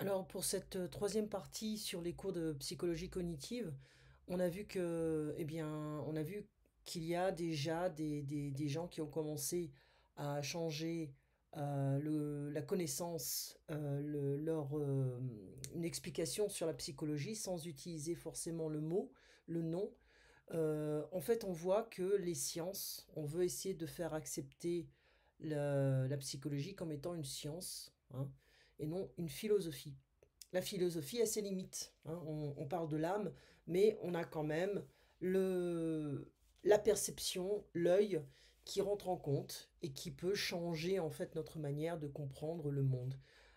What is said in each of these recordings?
Alors pour cette euh, troisième partie sur les cours de psychologie cognitive, on a vu que, eh bien, on a vu qu'il y a déjà des, gens qui ont commencé à changer euh, la connaissance, euh, leur, une explication sur la psychologie sans utiliser forcément le mot, le nom. en fait, on voit que les sciences, on veut essayer de faire accepter la, psychologie comme étant une science. Hein et non une philosophie. La philosophie a ses limites. Hein. On, parle de l'âme, mais on a quand même le, la perception, l'œil qui rentre en compte et qui peut changer en fait notre manière de comprendre le monde.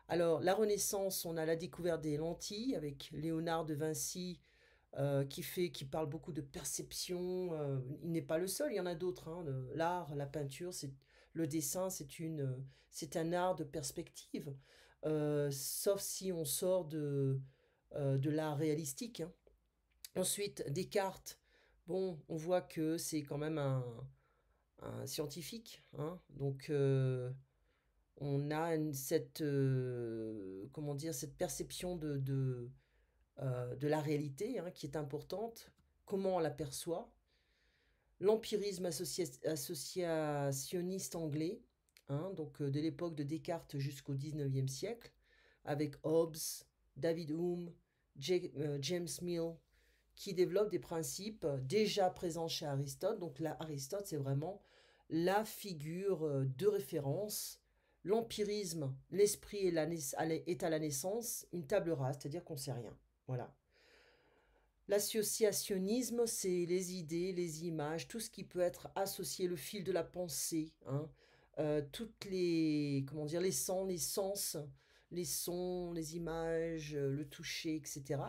Alors la Renaissance, on a la découverte des lentilles avec Léonard de Vinci euh, qui fait, qui parle beaucoup de perception. Euh, il n'est pas le seul, il y en a d'autres. Hein. L'art, la peinture, c'est le dessin, c'est c'est un art de perspective. Euh, sauf si on sort de, euh, de l'art réalistique. Hein. Ensuite, Descartes, bon, on voit que c'est quand même un, scientifique, hein. donc euh, on a cette, comment dire, cette perception de, de, de la réalité hein, qui est importante, comment on la perçoit L'empirisme associationniste anglais, Hein, donc euh, de l'époque de Descartes jusqu'au 19e siècle, avec Hobbes, David Hume, euh, James Mill, qui développent des principes euh, déjà présents chez Aristote. Donc là, Aristote, c'est vraiment la figure de référence. L'empirisme, l'esprit est à la naissance une table rase, c'est-à-dire qu'on ne sait rien. Voilà. L'associationnisme, c'est les idées, les images, tout ce qui peut être associé, le fil de la pensée. Hein. Euh, toutes les comment dire les sens, les sens, les sons, les images, euh, le toucher, etc.,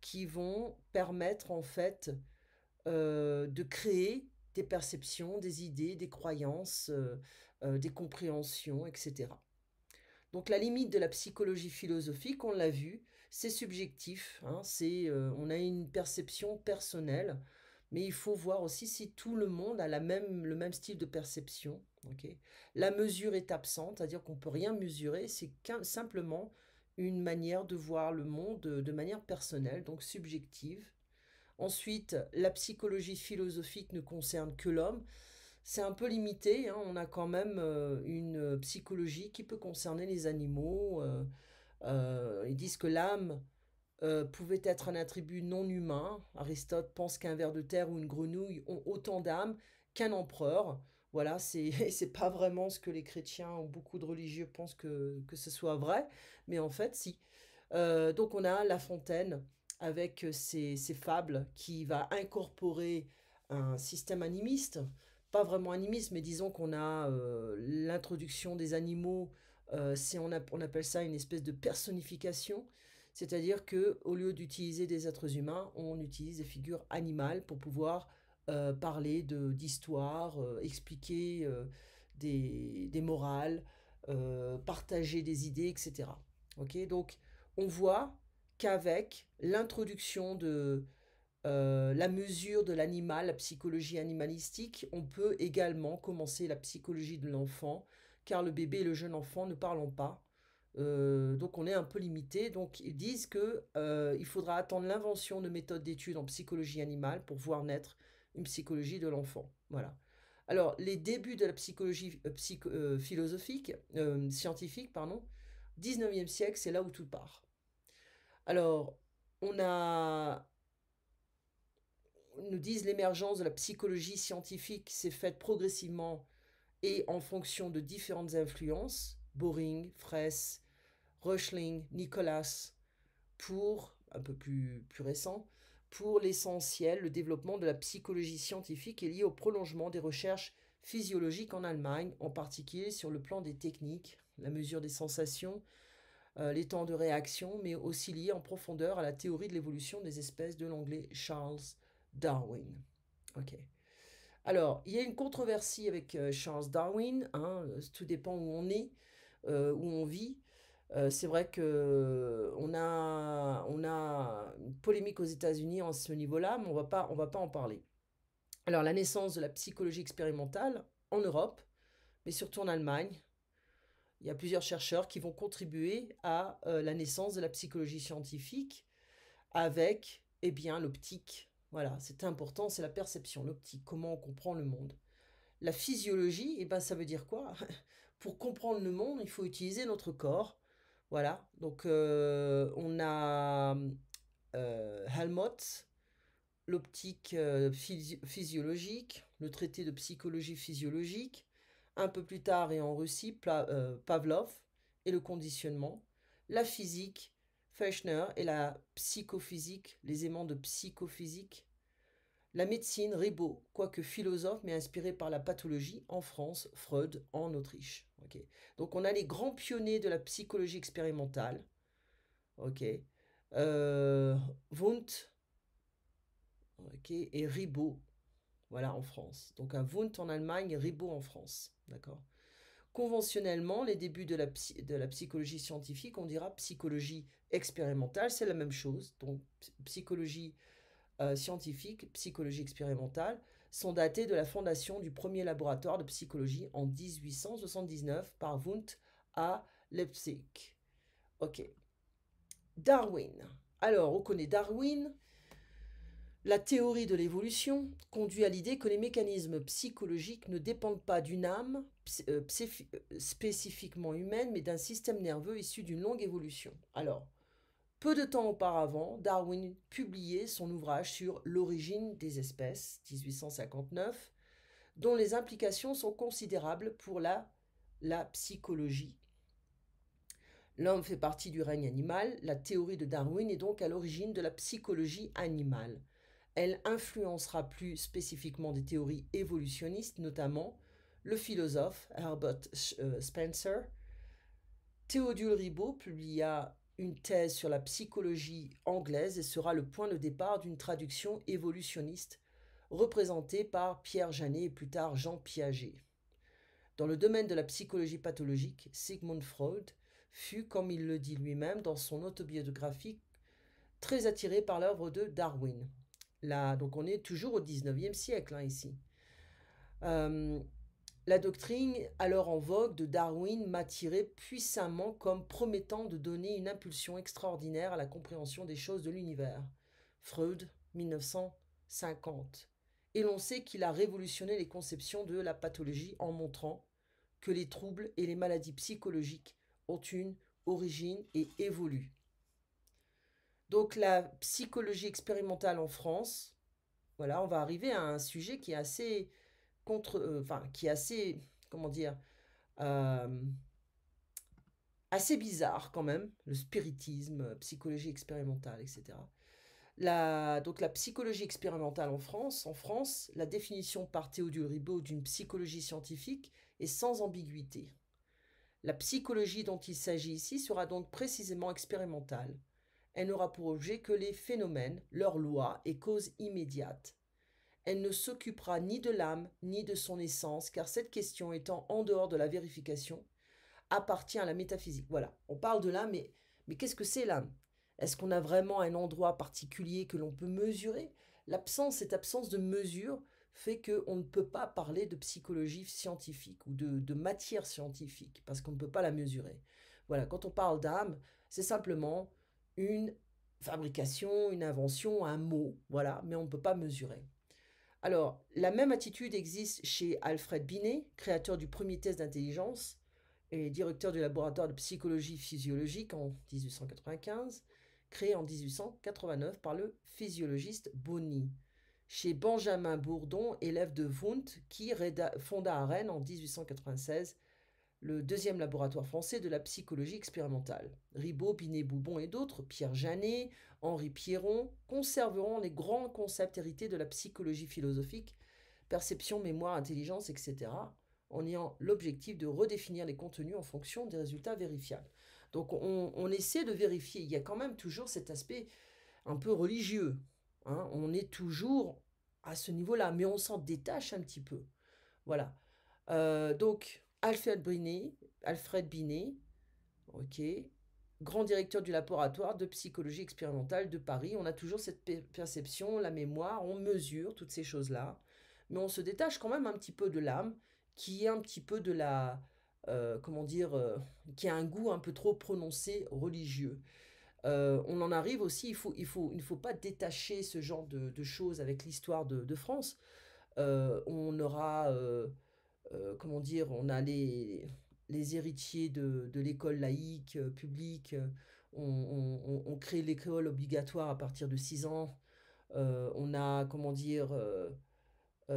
qui vont permettre en fait euh, de créer des perceptions, des idées, des croyances, des compréhensions, etc. Donc la limite de la psychologie philosophique, on l'a vu, c'est subjectif, hein, on a une perception personnelle, mais il faut voir aussi si tout le monde a même, le même style de perception, la mesure est absente, c'est-à-dire qu'on ne peut rien mesurer, c'est simplement une manière de voir le monde de, manière personnelle, donc subjective. Ensuite, la psychologie philosophique ne concerne que l'homme. C'est un peu limité, hein, on a quand même euh, une psychologie qui peut concerner les animaux. Euh, euh, ils disent que l'âme pouvait être un attribut non humain. Aristote pense qu'un ver de terre ou une grenouille ont autant d'âme qu'un empereur. Voilà, c'est pas vraiment ce que les chrétiens ou beaucoup de religieux pensent que, ce soit vrai, mais en fait, si. Euh, donc on a La Fontaine avec ses, euh, fables qui va incorporer un système animiste, pas vraiment animiste, mais disons qu'on a euh, l'introduction des animaux, on, a, on appelle ça une espèce de personnification, c'est-à-dire que au lieu d'utiliser des êtres humains, on utilise des figures animales pour pouvoir euh, parler d'histoire, euh, expliquer euh, des, morales, partager des idées, etc. Donc, on voit qu'avec l'introduction de la mesure de l'animal, la psychologie animalistique, on peut également commencer la psychologie de l'enfant, car le bébé et le jeune enfant ne parlent pas. donc on est un peu limité. Donc ils disent que il faudra attendre l'invention de méthodes d'études en psychologie animale pour voir naître psychologie de l'enfant. Voilà. Alors, les débuts de la psychologie euh, euh, philosophique, euh, scientifique, pardon, 19e siècle, c'est là où tout part. Alors, on a, nous disent l'émergence de la psychologie scientifique s'est faite progressivement et en fonction de différentes influences, Boring, Fraisse, Rushling, Nicolas, pour, un peu plus, plus récent, pour l'essentiel, le développement de la psychologie scientifique est lié au prolongement des recherches physiologiques en Allemagne, en particulier sur le plan des techniques, la mesure des sensations, euh, les temps de réaction, mais aussi lié en profondeur à la théorie de l'évolution des espèces de l'anglais Charles Darwin. Ok. Alors, il y a une controversie avec euh, Charles Darwin, hein, euh, tout dépend où on est, où on vit. Euh, c'est vrai que euh, on a, on a une polémique aux États-Unis en ce niveau-là, mais on va pas, on va pas en parler. Alors la naissance de la psychologie expérimentale en Europe, mais surtout en Allemagne, il y a plusieurs chercheurs qui vont contribuer à euh, la naissance de la psychologie scientifique avec, eh bien, l'optique. Voilà, c'est important, c'est la perception, l'optique, comment on comprend le monde. La physiologie, et eh ben, ça veut dire quoi Pour comprendre le monde, il faut utiliser notre corps voilà, donc euh, on a euh, Helmholtz, l'optique euh, physiologique, le traité de psychologie physiologique, un peu plus tard et en Russie, euh, Pavlov et le conditionnement, la physique, Fechner et la psychophysique, les aimants de psychophysique, la médecine, Ribot, quoique philosophe, mais inspiré par la pathologie en France, Freud en Autriche. Donc on a les grands pionniers de la psychologie expérimentale. Ok. Euh, Wundt okay. et Ribot, voilà, en France. Donc un Wundt en Allemagne et Ribot en France. D'accord Conventionnellement, les débuts de la, de la, psychologie scientifique, on dira psychologie expérimentale, c'est la même chose. Donc psychologie euh, scientifiques, psychologie expérimentale, sont datés de la fondation du premier laboratoire de psychologie en 1879 par Wundt à Leipzig. Ok. Darwin. Alors, on connaît Darwin. La théorie de l'évolution conduit à l'idée que les mécanismes psychologiques ne dépendent pas d'une âme euh, euh, spécifiquement humaine, mais d'un système nerveux issu d'une longue évolution. Alors, peu de temps auparavant, Darwin publiait son ouvrage sur l'origine des espèces, 1859, dont les implications sont considérables pour la, la psychologie. L'homme fait partie du règne animal, la théorie de Darwin est donc à l'origine de la psychologie animale. Elle influencera plus spécifiquement des théories évolutionnistes, notamment le philosophe Herbert euh, Spencer. Théodule Ribot publia une thèse sur la psychologie anglaise et sera le point de départ d'une traduction évolutionniste représentée par Pierre Janet et plus tard Jean Piaget. Dans le domaine de la psychologie pathologique, Sigmund Freud fut, comme il le dit lui-même dans son autobiographie, très attiré par l'œuvre de Darwin. Là, donc on est toujours au 19e siècle hein, ici. Euh, la doctrine, alors en vogue, de Darwin m'a tiré puissamment comme promettant de donner une impulsion extraordinaire à la compréhension des choses de l'univers. Freud, 1950. Et l'on sait qu'il a révolutionné les conceptions de la pathologie en montrant que les troubles et les maladies psychologiques ont une origine et évoluent. Donc la psychologie expérimentale en France, voilà, on va arriver à un sujet qui est assez contre, euh, enfin, qui est assez, comment dire, euh, assez bizarre quand même, le spiritisme, euh, psychologie expérimentale, etc. donc la psychologie expérimentale en France, en France, la définition par Théodule Ribot d'une psychologie scientifique est sans ambiguïté. La psychologie dont il s'agit ici sera donc précisément expérimentale. Elle n'aura pour objet que les phénomènes, leurs lois et causes immédiates, elle ne s'occupera ni de l'âme ni de son essence, car cette question étant en dehors de la vérification, appartient à la métaphysique. Voilà, on parle de l'âme, mais, mais qu'est-ce que c'est l'âme Est-ce qu'on a vraiment un endroit particulier que l'on peut mesurer L'absence, cette absence de mesure fait qu'on ne peut pas parler de psychologie scientifique ou de, de matière scientifique, parce qu'on ne peut pas la mesurer. Voilà, quand on parle d'âme, c'est simplement une fabrication, une invention, un mot, voilà, mais on ne peut pas mesurer. Alors, la même attitude existe chez Alfred Binet, créateur du premier test d'intelligence et directeur du laboratoire de psychologie physiologique en 1895, créé en 1889 par le physiologiste Bonny. Chez Benjamin Bourdon, élève de Wundt, qui fonda à Rennes en 1896 le deuxième laboratoire français de la psychologie expérimentale. Ribot, Binet-Boubon et d'autres, Pierre Janet, Henri Pierron, conserveront les grands concepts hérités de la psychologie philosophique, perception, mémoire, intelligence, etc., en ayant l'objectif de redéfinir les contenus en fonction des résultats vérifiables. Donc on, essaie de vérifier, il y a quand même toujours cet aspect un peu religieux, hein. on est toujours à ce niveau-là, mais on s'en détache un petit peu. Voilà. Euh, donc, Alfred Binet, Alfred Binet, ok, grand directeur du laboratoire de psychologie expérimentale de Paris. On a toujours cette perception, la mémoire, on mesure toutes ces choses-là, mais on se détache quand même un petit peu de l'âme, qui est un petit peu de la, euh, comment dire, euh, qui a un goût un peu trop prononcé religieux. Euh, on en arrive aussi, il, faut, il, faut, il ne faut pas détacher ce genre de, choses avec l'histoire de, France. on aura euh, comment dire, on a les, héritiers de, l'école laïque, euh, publique, euh, on, on, crée l'école obligatoire à partir de 6 ans, on a, comment dire,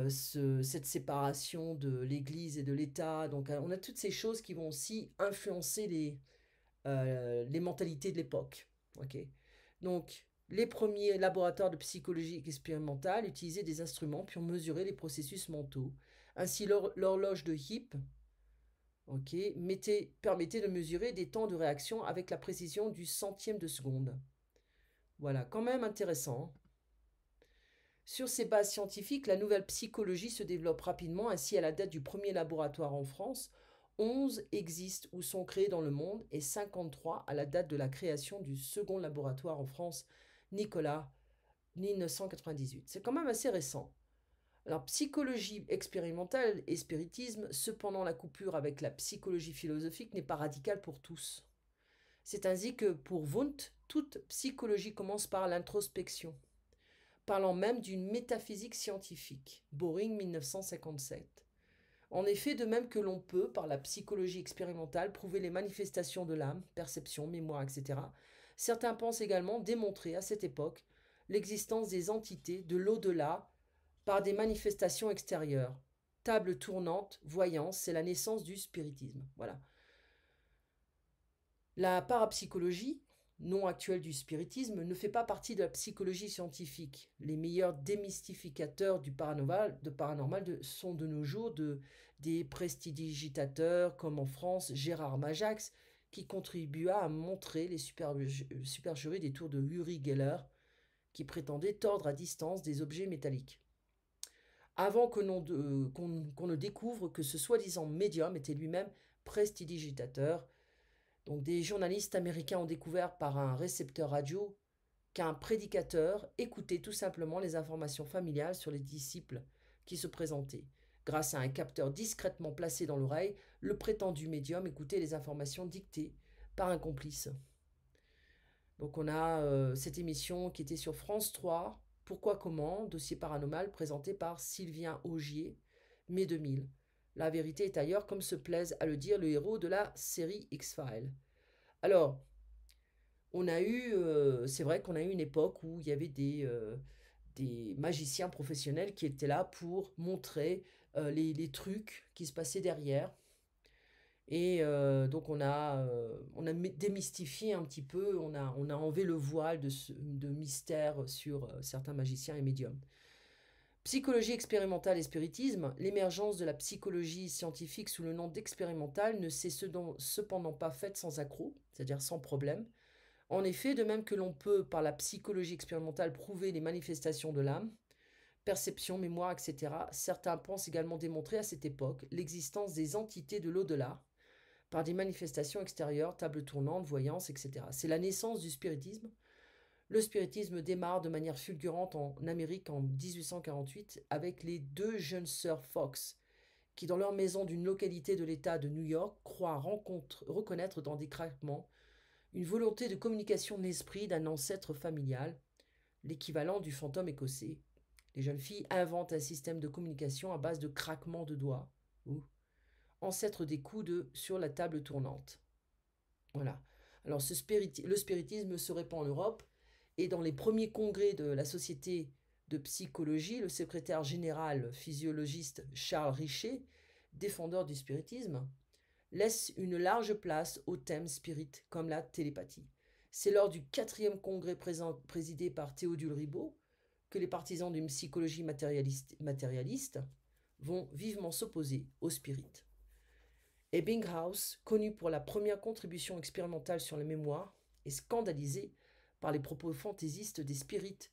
cette séparation de l'Église et de l'État, donc on a toutes ces choses qui vont aussi influencer les, mentalités de l'époque. donc, les premiers laboratoires de psychologie expérimentale utilisaient des instruments pour mesurer les processus mentaux ainsi, l'horloge de HIP OK, permettait de mesurer des temps de réaction avec la précision du centième de seconde. Voilà, quand même intéressant. Hein. Sur ces bases scientifiques, la nouvelle psychologie se développe rapidement. Ainsi, à la date du premier laboratoire en France, 11 existent ou sont créés dans le monde et 53 à la date de la création du second laboratoire en France, Nicolas, 1998. C'est quand même assez récent. Alors, psychologie expérimentale et spiritisme, cependant, la coupure avec la psychologie philosophique n'est pas radicale pour tous. C'est ainsi que pour Wundt, toute psychologie commence par l'introspection, parlant même d'une métaphysique scientifique. Boring 1957. En effet, de même que l'on peut, par la psychologie expérimentale, prouver les manifestations de l'âme, perception, mémoire, etc., certains pensent également démontrer à cette époque l'existence des entités de l'au-delà par des manifestations extérieures. Table tournante, voyance, c'est la naissance du spiritisme. Voilà. La parapsychologie, nom actuel du spiritisme, ne fait pas partie de la psychologie scientifique. Les meilleurs démystificateurs du paranormal, de paranormal sont de nos jours de, des prestidigitateurs comme en France Gérard Majax, qui contribua à montrer les supercheries des tours de Uri Geller, qui prétendait tordre à distance des objets métalliques avant que euh, qu'on, ne découvre que ce soi-disant médium était lui-même prestidigitateur. Donc des journalistes américains ont découvert par un récepteur radio qu'un prédicateur écoutait tout simplement les informations familiales sur les disciples qui se présentaient. Grâce à un capteur discrètement placé dans l'oreille, le prétendu médium écoutait les informations dictées par un complice. Donc on a euh, cette émission qui était sur France 3 pourquoi comment Dossier paranormal présenté par Sylvien Augier, mai 2000. La vérité est ailleurs, comme se plaise à le dire le héros de la série X-Files. Alors, on a eu, euh, c'est vrai qu'on a eu une époque où il y avait des, euh, magiciens professionnels qui étaient là pour montrer euh, les, les, trucs qui se passaient derrière. Et euh, donc on a, euh, on a démystifié un petit peu, on a, on a enlevé le voile de, de mystère sur euh, certains magiciens et médiums. Psychologie expérimentale et spiritisme, l'émergence de la psychologie scientifique sous le nom d'expérimentale ne s'est cependant pas faite sans accroc, c'est-à-dire sans problème. En effet, de même que l'on peut, par la psychologie expérimentale, prouver les manifestations de l'âme, perception, mémoire, etc., certains pensent également démontrer à cette époque l'existence des entités de l'au-delà, par des manifestations extérieures, tables tournantes, voyances, etc. C'est la naissance du spiritisme. Le spiritisme démarre de manière fulgurante en Amérique en 1848 avec les deux jeunes sœurs Fox, qui dans leur maison d'une localité de l'État de New York croient reconnaître dans des craquements une volonté de communication de l'esprit d'un ancêtre familial, l'équivalent du fantôme écossais. Les jeunes filles inventent un système de communication à base de craquements de doigts ancêtre des coups de sur la table tournante. Voilà. Alors le spiritisme se répand en Europe et dans les premiers congrès de la Société de psychologie, le secrétaire général physiologiste Charles Richer, défendeur du spiritisme, laisse une large place au thème spirit comme la télépathie. C'est lors du quatrième congrès présidé par Théodule Ribaud que les partisans d'une psychologie matérialiste, matérialiste vont vivement s'opposer au spirit. Ebbinghaus, connu pour la première contribution expérimentale sur les mémoires, est scandalisé par les propos fantaisistes des spirites,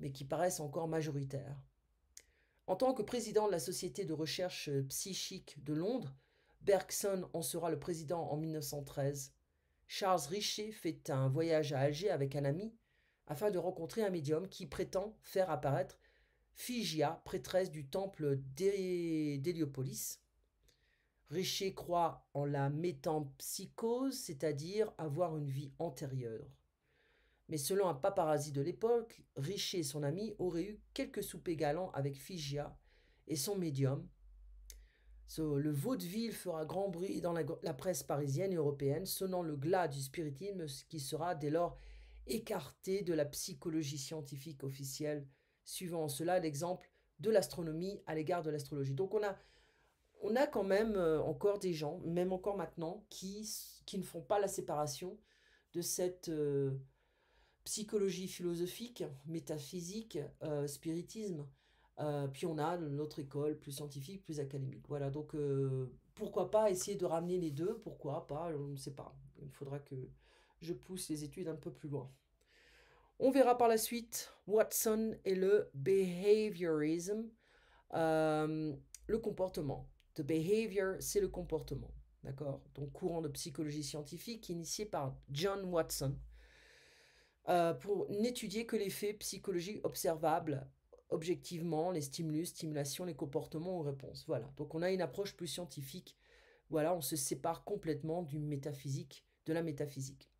mais qui paraissent encore majoritaires. En tant que président de la Société de recherche psychique de Londres, Bergson en sera le président en 1913. Charles Richer fait un voyage à Alger avec un ami afin de rencontrer un médium qui prétend faire apparaître Phygia, prêtresse du temple d'Héliopolis, Richer croit en la métampsychose, c'est-à-dire avoir une vie antérieure. Mais selon un paparazzi de l'époque, Richer et son ami auraient eu quelques soupers galants avec Figia et son médium. le vaudeville fera grand bruit dans la, presse parisienne et européenne, sonnant le glas du spiritisme qui sera dès lors écarté de la psychologie scientifique officielle, suivant cela l'exemple de l'astronomie à l'égard de l'astrologie. Donc on a on a quand même euh, encore des gens, même encore maintenant, qui, ne font pas la séparation de cette euh, psychologie philosophique, métaphysique, euh, spiritisme. puis on a notre école plus scientifique, plus académique. Voilà, donc pourquoi pas essayer de ramener les deux Pourquoi pas On ne sait pas. Il faudra que je pousse les études un peu plus loin. On verra par la suite Watson et le behaviorism, le comportement The behavior, c'est le comportement. D'accord Donc, courant de psychologie scientifique initié par John Watson euh, pour n'étudier que les faits psychologiques observables objectivement, les stimulus, stimulations, les comportements ou réponses. Voilà. Donc, on a une approche plus scientifique. Voilà, on se sépare complètement du métaphysique, de la métaphysique.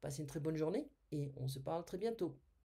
Passez une très bonne journée et on se parle très bientôt.